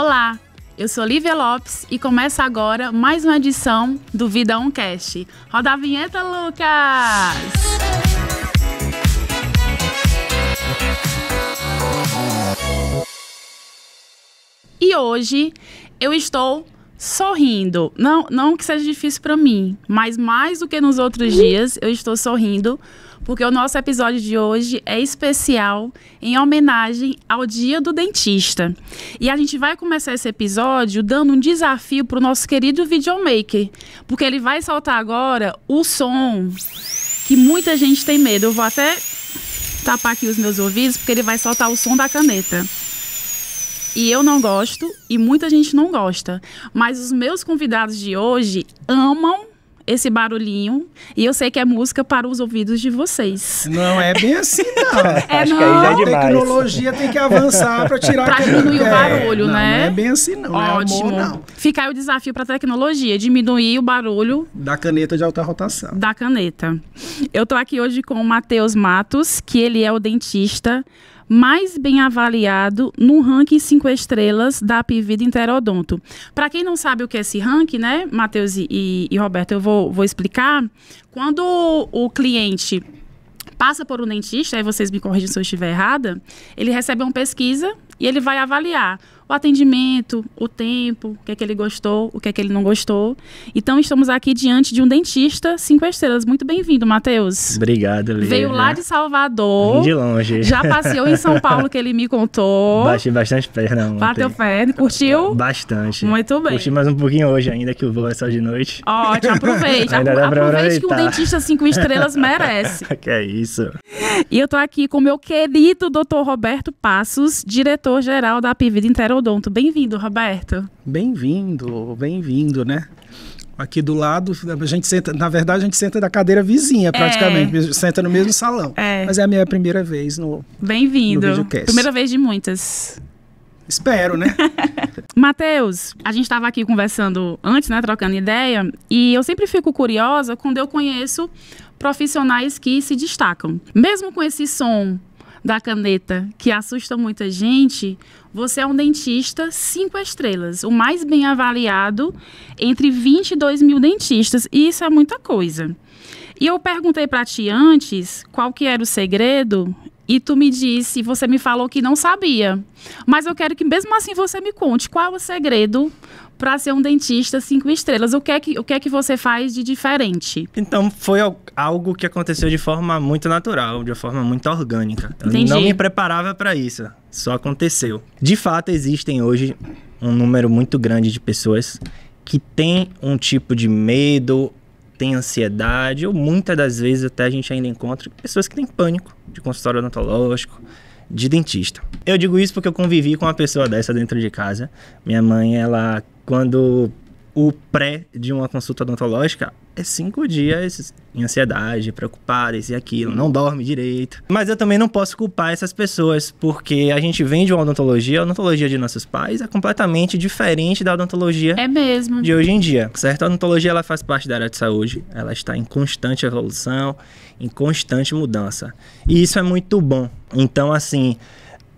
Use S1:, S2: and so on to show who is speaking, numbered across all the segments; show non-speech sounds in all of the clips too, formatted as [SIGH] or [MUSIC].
S1: Olá, eu sou Lívia Lopes e começa agora mais uma edição do Vida Oncast. Roda a vinheta, Lucas! E hoje eu estou sorrindo. Não, não que seja difícil para mim, mas mais do que nos outros dias, eu estou sorrindo porque o nosso episódio de hoje é especial em homenagem ao Dia do Dentista. E a gente vai começar esse episódio dando um desafio para o nosso querido videomaker, porque ele vai soltar agora o som que muita gente tem medo. Eu vou até tapar aqui os meus ouvidos, porque ele vai soltar o som da caneta. E eu não gosto, e muita gente não gosta. Mas os meus convidados de hoje amam esse barulhinho e eu sei que é música para os ouvidos de vocês. Não é bem assim, não. [LAUGHS] é, Acho não. É a tecnologia tem que avançar para tirar Para diminuir o é, barulho, né? Não é bem assim, não. Ótimo. Não é amor, não. Fica aí o desafio para a tecnologia, diminuir o barulho. Da caneta de alta rotação. Da caneta. Eu tô aqui hoje com o Matheus Matos, que ele é o dentista mais bem avaliado no ranking 5 estrelas da Pivida Interodonto. Para quem não sabe o que é esse ranking, né, Matheus e, e, e Roberto, eu vou, vou explicar. Quando o, o cliente passa por um dentista, aí vocês me corrigem se eu estiver errada, ele recebe uma pesquisa e ele vai avaliar o atendimento, o tempo, o que é que ele gostou, o que é que ele não gostou. Então, estamos aqui diante de um dentista cinco estrelas. Muito bem-vindo, Matheus.
S2: Obrigado, Lívia. Veio lá né?
S1: de Salvador. De longe. Já passeou em São Paulo, que ele me contou. [LAUGHS] Bati
S2: bastante perna ontem. Bateu
S1: perna, curtiu?
S2: Bastante. Muito bem. Curti mais um pouquinho hoje ainda, que o voo é só de noite. Ótimo, aproveite. [LAUGHS] ainda dá pra aproveite que um dentista cinco estrelas merece. [LAUGHS] que é isso.
S1: E eu tô aqui com meu querido doutor Roberto Passos, diretor diretor-geral da PIV de Interodonto. Bem-vindo, Roberto.
S3: Bem-vindo, bem-vindo, né? Aqui do lado, a gente senta, na verdade, a gente senta da cadeira vizinha, é. praticamente, é. senta no mesmo salão. É. Mas é a minha primeira vez no.
S1: Bem-vindo. Primeira vez de muitas. Espero, né? [LAUGHS] Matheus, a gente estava aqui conversando antes, né, trocando ideia, e eu sempre fico curiosa quando eu conheço profissionais que se destacam. Mesmo com esse som da caneta que assusta muita gente, você é um dentista cinco estrelas, o mais bem avaliado entre 22 mil dentistas, e isso é muita coisa. E eu perguntei para ti antes qual que era o segredo, e tu me disse, você me falou que não sabia. Mas eu quero que mesmo assim você me conte qual é o segredo para ser um dentista cinco estrelas. O que é que, o que é que você faz de diferente? Então, foi
S2: algo que aconteceu de forma muito natural, de forma muito orgânica. Eu Entendi. não me preparava para isso. Só aconteceu. De fato, existem hoje um número muito grande de pessoas que tem um tipo de medo tem ansiedade, ou muitas das vezes até a gente ainda encontra pessoas que têm pânico de consultório odontológico, de dentista. Eu digo isso porque eu convivi com uma pessoa dessa dentro de casa. Minha mãe, ela, quando o pré de uma consulta odontológica é cinco dias em ansiedade, preocupada, isso e aquilo, não dorme direito. Mas eu também não posso culpar essas pessoas, porque a gente vem de uma odontologia, a odontologia de nossos pais é completamente diferente da odontologia
S1: é mesmo.
S2: de hoje em dia, certo? A odontologia ela faz parte da área de saúde, ela está em constante evolução, em constante mudança. E isso é muito bom. Então, assim,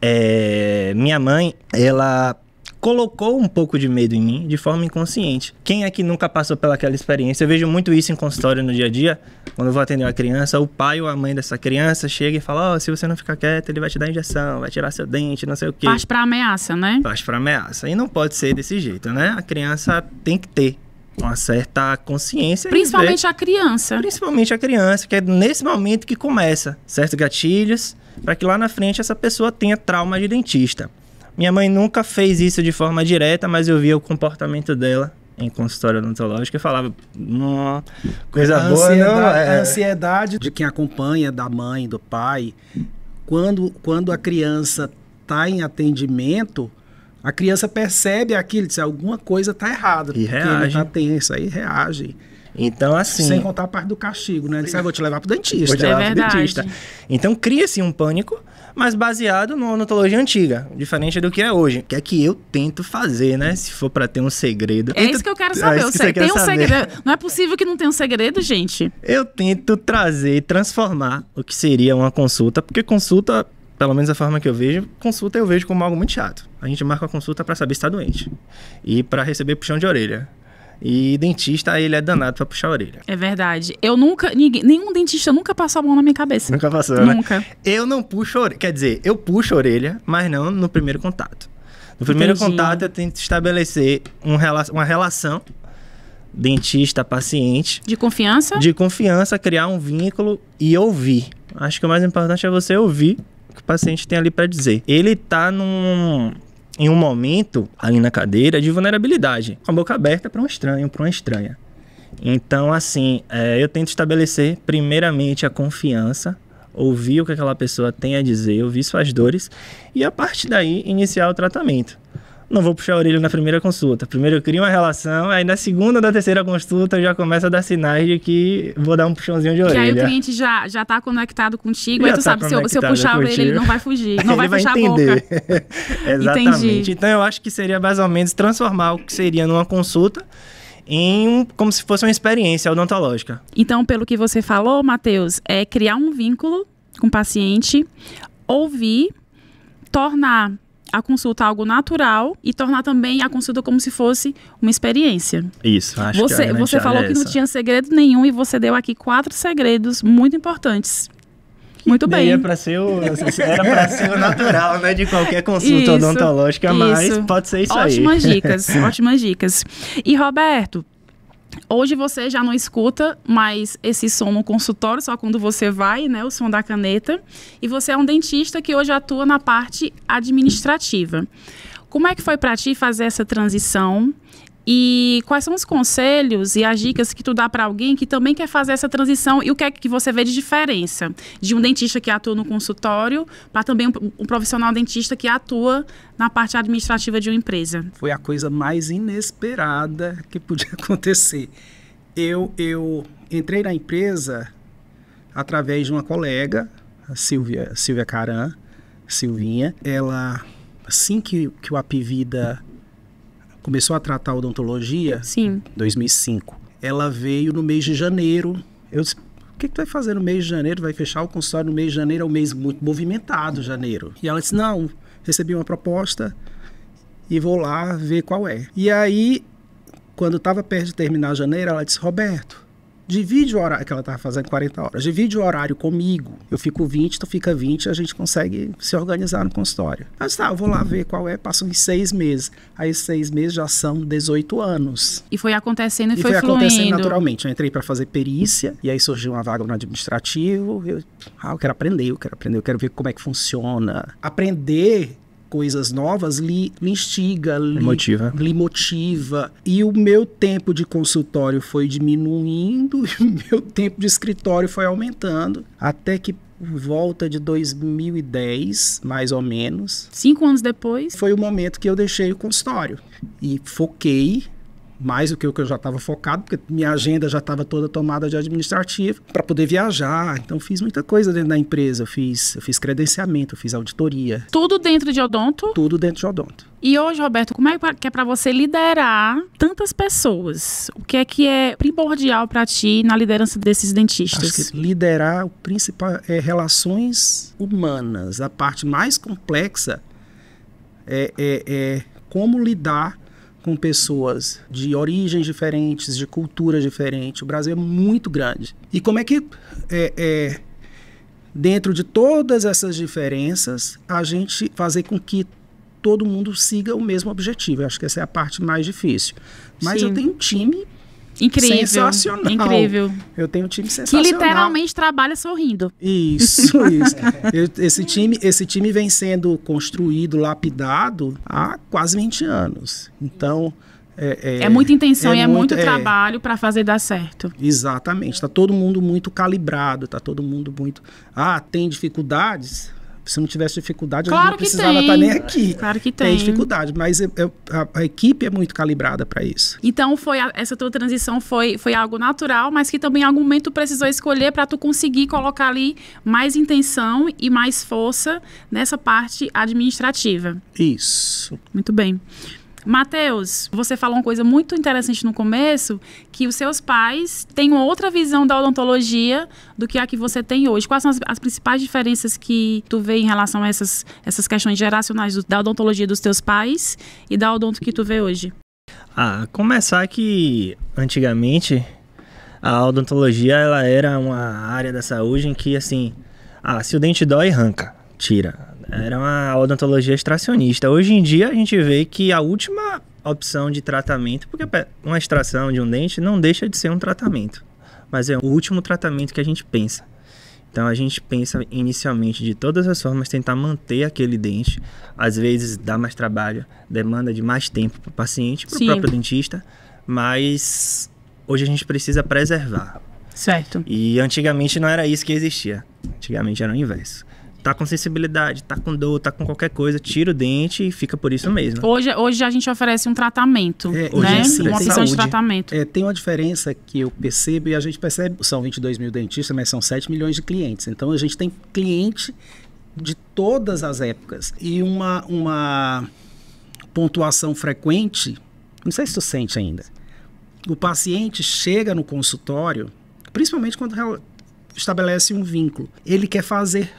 S2: é... minha mãe, ela colocou um pouco de medo em mim de forma inconsciente. Quem é que nunca passou pelaquela experiência? Eu vejo muito isso em consultório no dia a dia. Quando eu vou atender uma criança, o pai ou a mãe dessa criança chega e fala: oh, se você não ficar quieto, ele vai te dar injeção, vai tirar seu dente, não sei o quê. Faz
S1: pra ameaça, né?
S2: Faz pra ameaça. E não pode ser desse jeito, né? A criança tem que ter uma certa consciência. Principalmente a criança. Principalmente a criança, que é nesse momento que começa certos gatilhos, para que lá na frente essa pessoa tenha trauma de dentista. Minha mãe nunca fez isso de forma direta, mas eu via o comportamento dela em consultório odontológico e falava, coisa a boa, não é. A
S3: ansiedade de quem acompanha, da mãe, do pai, quando, quando a criança está em atendimento, a criança percebe aquilo, diz, alguma coisa está errada, e porque tá reage. ele está tenso, aí reage. Então, assim. Sem contar a parte do castigo, né? Ele disse, ah, vou te levar pro dentista. Vou te é levar é pro dentista. Então cria-se
S2: um pânico, mas baseado numa ontologia antiga, diferente do que é hoje. Que é que eu tento fazer, né? Se for para ter um segredo. É isso que eu quero é saber. É eu que um saber. segredo.
S1: Não é possível que não tenha um segredo, gente.
S2: Eu tento trazer, transformar o que seria uma consulta, porque consulta pelo menos a forma que eu vejo, consulta eu vejo como algo muito chato. A gente marca a consulta para saber se está doente e para receber puxão de orelha. E dentista, ele é danado pra puxar a orelha.
S1: É verdade. Eu nunca. Ninguém, nenhum dentista nunca passou a mão na minha cabeça. Nunca passou, né? Nunca. Né? Eu
S2: não puxo a orelha. Quer dizer, eu puxo a orelha, mas não no primeiro contato. No primeiro Entendi. contato, eu tento estabelecer um rela uma relação dentista-paciente.
S1: De confiança? De
S2: confiança, criar um vínculo e ouvir. Acho que o mais importante é você ouvir o que o paciente tem ali para dizer. Ele tá num em um momento ali na cadeira de vulnerabilidade, com a boca aberta para um estranho, para uma estranha. Então, assim, é, eu tento estabelecer primeiramente a confiança, ouvir o que aquela pessoa tem a dizer, ouvir suas dores e a partir daí iniciar o tratamento não vou puxar a orelha na primeira consulta. Primeiro eu crio uma relação, aí na segunda, na terceira consulta eu já começo a dar sinais de que vou dar um puxãozinho de orelha. E aí o cliente
S1: já, já tá conectado contigo, já aí tu tá sabe, se eu, se eu puxar a orelha ele não vai fugir, [LAUGHS] não vai, vai fechar entender. a boca.
S2: [LAUGHS] [LAUGHS] Exatamente. Entendi.
S1: Então eu acho que seria
S2: mais ou menos transformar o que seria numa consulta em um, como se fosse uma experiência odontológica.
S1: Então, pelo que você falou, Matheus, é criar um vínculo com o paciente, ouvir, tornar a consulta algo natural e tornar também a consulta como se fosse uma experiência.
S2: Isso, acho você, que Você falou é que não tinha
S1: segredo nenhum e você deu aqui quatro segredos muito importantes. Muito bem. Era
S2: para ser, o, [LAUGHS] ser o natural, né? De qualquer consulta isso, odontológica, isso. mas pode ser isso ótimas aí. Ótimas dicas, [LAUGHS]
S1: ótimas dicas. E, Roberto, Hoje você já não escuta mais esse som no consultório, só quando você vai, né? O som da caneta. E você é um dentista que hoje atua na parte administrativa. Como é que foi para ti fazer essa transição e quais são os conselhos e as dicas que tu dá para alguém que também quer fazer essa transição e o que é que você vê de diferença de um dentista que atua no consultório para também um, um, profissional dentista que atua na parte administrativa de uma empresa?
S3: Foi a coisa mais inesperada que podia [LAUGHS] acontecer. Eu, eu entrei na empresa através de uma colega, a Silvia, Silvia Caran, Silvinha. Ela, assim que, que o Apivida começou a tratar odontologia Sim. em 2005. Ela veio no mês de janeiro. Eu disse, o que, que tu vai fazer no mês de janeiro? Vai fechar o consultório no mês de janeiro? É um mês muito movimentado, janeiro. E ela disse, não, recebi uma proposta e vou lá ver qual é. E aí, quando estava perto de terminar janeiro, ela disse, Roberto, Divide o horário, que ela tava fazendo 40 horas, divide o horário comigo. Eu fico 20, tu fica 20, a gente consegue se organizar no consultório. Aí eu disse, tá, eu vou lá ver qual é, passam uns seis meses. Aí seis meses já são 18 anos.
S1: E foi acontecendo e, e foi, foi fluindo. acontecendo naturalmente.
S3: Eu entrei para fazer perícia, e aí surgiu uma vaga no administrativo. Eu, ah, eu quero aprender, eu quero aprender, eu quero ver como é que funciona. Aprender coisas novas lhe, lhe instiga, lhe motiva. lhe motiva. E o meu tempo de consultório foi diminuindo [LAUGHS] e o meu tempo de escritório foi aumentando, até que por volta de 2010, mais ou menos. Cinco anos depois? Foi o momento que eu deixei o consultório e foquei mais do que o que eu já estava focado, porque minha agenda já estava toda tomada de administrativo, para poder viajar. Então fiz muita coisa dentro da empresa, eu fiz, eu fiz credenciamento, eu fiz auditoria.
S1: Tudo dentro de odonto?
S3: Tudo dentro de odonto.
S1: E hoje, Roberto, como é que é para você liderar tantas pessoas? O que é que é primordial para ti na liderança desses dentistas? liderar o principal é relações
S3: humanas. A parte mais complexa é, é, é como lidar com pessoas de origens diferentes, de culturas diferentes. O Brasil é muito grande. E como é que, é, é, dentro de todas essas diferenças, a gente fazer com que todo mundo siga o mesmo objetivo? Eu acho que essa é a parte mais difícil. Mas Sim. eu tenho um time Incrível. Sensacional. Incrível. Eu
S1: tenho um time sensacional. Que literalmente trabalha sorrindo. Isso, [LAUGHS] isso.
S3: esse, time, esse time vem sendo construído, lapidado há quase 20 anos. Então. É, é, é muita intenção é e é muito, muito é. trabalho
S1: para fazer dar certo.
S3: Exatamente. Está todo mundo muito calibrado, está todo mundo muito. Ah, tem dificuldades? Se não tivesse dificuldade, claro eu não precisava estar tá nem aqui. Claro que tem. Tem dificuldade, mas eu, a, a, equipe é muito calibrada para isso.
S1: Então, foi a, essa tua transição foi, foi algo natural, mas que também em algum momento tu precisou escolher para tu conseguir colocar ali mais intenção e mais força nessa parte administrativa. Isso. Muito bem. Mateus, você falou uma coisa muito interessante no começo, que os seus pais têm uma outra visão da odontologia do que a que você tem hoje. Quais são as, as principais diferenças que tu vê em relação a essas, essas questões geracionais do, da odontologia dos teus pais e da odonto que tu vê hoje?
S2: Ah, começar que antigamente a odontologia ela era uma área da saúde em que assim, ah, se o dente dói, arranca, tira. Era uma odontologia extracionista. Hoje em dia a gente vê que a última opção de tratamento, porque uma extração de um dente não deixa de ser um tratamento, mas é o último tratamento que a gente pensa. Então a gente pensa inicialmente de todas as formas tentar manter aquele dente. Às vezes dá mais trabalho, demanda de mais tempo para o paciente, para o próprio dentista, mas hoje a gente precisa preservar. Certo. E antigamente não era isso que existia. Antigamente era o inverso tá com sensibilidade, tá com dor, tá com qualquer coisa, tira o dente e fica por isso mesmo.
S1: Hoje, hoje a gente oferece um tratamento, é, né? É uma opção de tratamento.
S3: É, tem uma diferença que eu percebo e a gente percebe, são 22 mil dentistas, mas são 7 milhões de clientes. Então a gente tem cliente de todas as épocas e uma, uma pontuação frequente, não sei se tu sente ainda, o paciente chega no consultório, principalmente quando estabelece um vínculo, ele quer fazer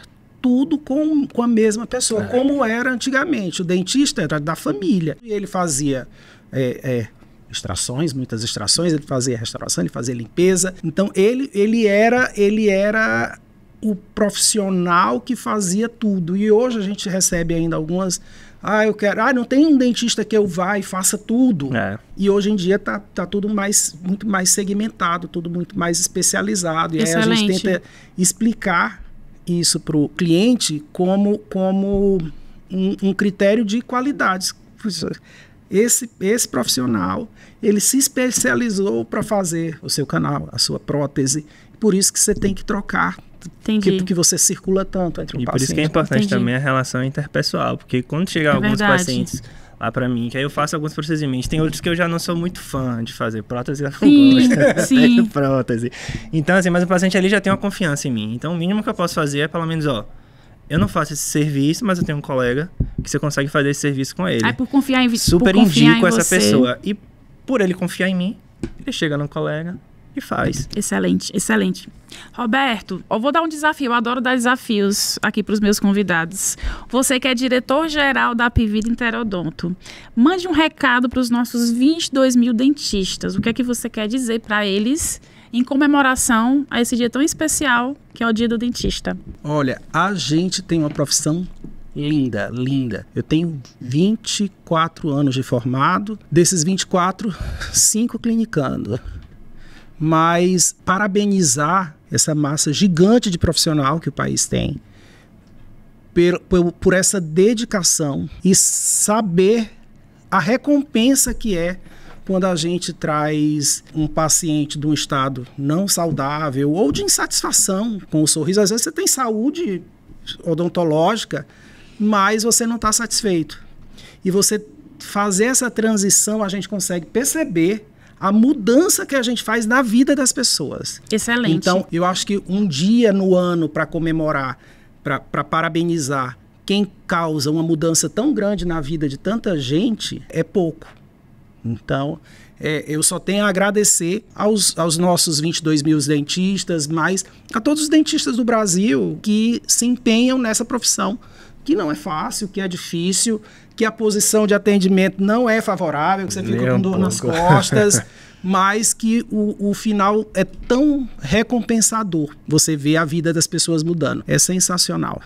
S3: tudo com, com a mesma pessoa, é. como era antigamente. O dentista era da família. E ele fazia é, é, extrações, muitas extrações, ele fazia restauração, ele fazia limpeza. Então ele, ele era ele era o profissional que fazia tudo. E hoje a gente recebe ainda algumas ah, eu quero. Ah, não tem um dentista que eu vá e faça tudo. É. E hoje em dia tá, tá tudo mais, muito mais segmentado, tudo muito mais especializado. E Excelente. aí a gente tenta explicar isso para o cliente como, como um, um critério de qualidades. Esse, esse profissional, ele se especializou para fazer o seu canal, a sua prótese. Por isso que você tem que trocar porque Que, que você circula tanto entre o paciente. E por isso que é importante Entendi. também
S2: a relação interpessoal, porque quando chegar é alguns verdade. pacientes lá para mim, que aí eu faço alguns procedimentos. Tem outros que eu já não sou muito fã de fazer, prótese eu não gosto. [LAUGHS] Sim. [LAUGHS] prótese. Então, assim, mas o paciente ali já tem uma confiança em mim. Então, o mínimo que eu posso fazer é pelo menos, ó, eu não faço esse serviço, mas eu tenho um colega que você consegue fazer esse serviço com ele. Ah, por confiar em você. Super indico essa você. pessoa.
S1: E por ele confiar em mim, ele chega no colega, e faz. Excelente, excelente. Roberto, eu vou dar um desafio, eu adoro dar desafios aqui para os meus convidados. Você que é diretor-geral da Pivida Interodonto, mande um recado para os nossos 22 mil dentistas. O que é que você quer dizer para eles em comemoração a esse dia tão especial que é o Dia do Dentista?
S3: Olha, a gente tem uma profissão linda, linda. Eu tenho 24 anos de formado, desses 24, 5 clinicando mas parabenizar essa massa gigante de profissional que o país tem por, por, por essa dedicação e saber a recompensa que é quando a gente traz um paciente de um estado não saudável ou de insatisfação com o sorriso. Às vezes você tem saúde odontológica, mas você não está satisfeito. E você fazer essa transição, a gente consegue perceber a mudança que a gente faz na vida das pessoas.
S1: Excelente. Então,
S3: eu acho que um dia no ano para comemorar, para parabenizar quem causa uma mudança tão grande na vida de tanta gente é pouco. Então, é, eu só tenho a agradecer aos, aos nossos 22 mil dentistas, mas a todos os dentistas do Brasil que se empenham nessa profissão, que não é fácil, que é difícil, que a posição de atendimento não é favorável, que você fica Nem com dor um nas costas, [LAUGHS] mas que o, o final é tão recompensador. Você vê a vida das pessoas mudando. É sensacional.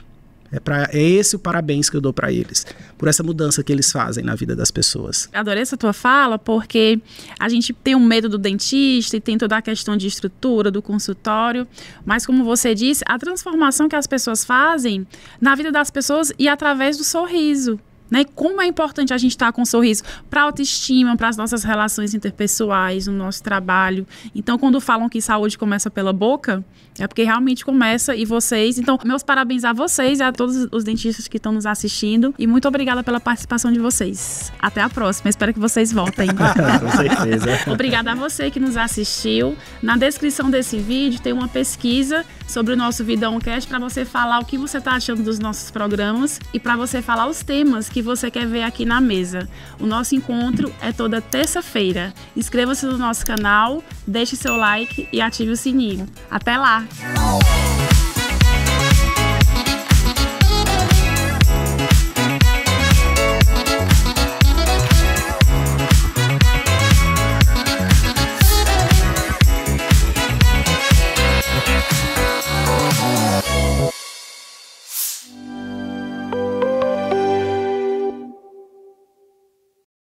S3: É, pra, é esse o parabéns que eu dou para eles, por essa mudança que eles fazem na vida das pessoas.
S1: Adorei essa tua fala, porque a gente tem um medo do dentista e tem toda a questão de estrutura do consultório, mas como você disse, a transformação que as pessoas fazem na vida das pessoas e através do sorriso né? Como é importante a gente estar tá com um sorriso para autoestima, para as nossas relações interpessoais, no nosso trabalho. Então, quando falam que saúde começa pela boca, é porque realmente começa e vocês. Então, meus parabéns a vocês e a todos os dentistas que estão nos assistindo e muito obrigada pela participação de vocês. Até a próxima. Espero que vocês voltem. [LAUGHS] com certeza. obrigada a você que nos assistiu. Na descrição desse vídeo tem uma pesquisa sobre o nosso Vidão Oncast para você falar o que você está achando dos nossos programas e para você falar os temas que você quer ver aqui na mesa. O nosso encontro é toda terça-feira. Inscreva-se no nosso canal, deixe seu like e ative o sininho. Até lá!